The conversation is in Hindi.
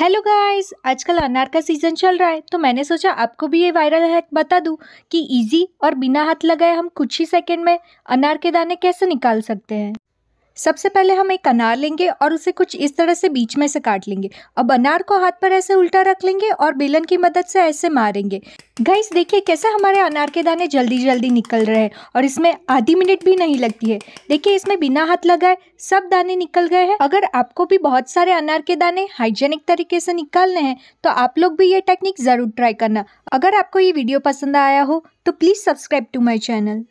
हेलो गाइस आजकल अनार का सीज़न चल रहा है तो मैंने सोचा आपको भी ये वायरल हैक बता दूं कि इजी और बिना हाथ लगाए हम कुछ ही सेकंड में अनार के दाने कैसे निकाल सकते हैं सबसे पहले हम एक अनार लेंगे और उसे कुछ इस तरह से बीच में से काट लेंगे अब अनार को हाथ पर ऐसे उल्टा रख लेंगे और बेलन की मदद से ऐसे मारेंगे गाइस देखिए कैसे हमारे अनार के दाने जल्दी जल्दी निकल रहे हैं और इसमें आधी मिनट भी नहीं लगती है देखिए इसमें बिना हाथ लगाए सब दाने निकल गए हैं अगर आपको भी बहुत सारे अनार के दाने हाइजेनिक तरीके से निकालने हैं तो आप लोग भी ये टेक्निक ज़रूर ट्राई करना अगर आपको ये वीडियो पसंद आया हो तो please subscribe to my channel